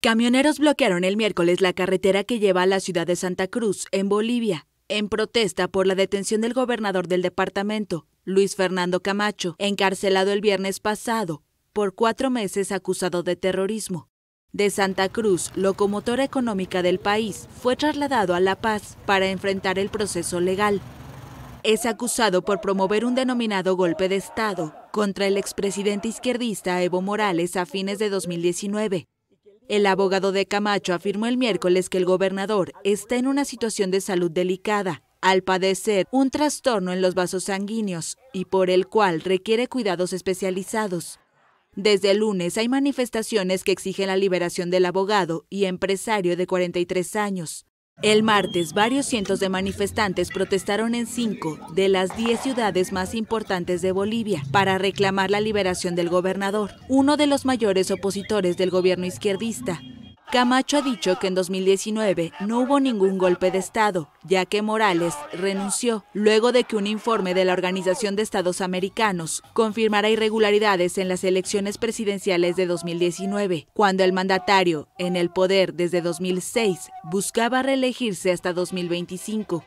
Camioneros bloquearon el miércoles la carretera que lleva a la ciudad de Santa Cruz, en Bolivia, en protesta por la detención del gobernador del departamento, Luis Fernando Camacho, encarcelado el viernes pasado por cuatro meses acusado de terrorismo. De Santa Cruz, locomotora económica del país, fue trasladado a La Paz para enfrentar el proceso legal. Es acusado por promover un denominado golpe de Estado contra el expresidente izquierdista Evo Morales a fines de 2019 el abogado de Camacho afirmó el miércoles que el gobernador está en una situación de salud delicada al padecer un trastorno en los vasos sanguíneos y por el cual requiere cuidados especializados. Desde el lunes hay manifestaciones que exigen la liberación del abogado y empresario de 43 años. El martes, varios cientos de manifestantes protestaron en cinco de las diez ciudades más importantes de Bolivia para reclamar la liberación del gobernador, uno de los mayores opositores del gobierno izquierdista, Camacho ha dicho que en 2019 no hubo ningún golpe de Estado, ya que Morales renunció luego de que un informe de la Organización de Estados Americanos confirmara irregularidades en las elecciones presidenciales de 2019, cuando el mandatario, en el poder desde 2006, buscaba reelegirse hasta 2025.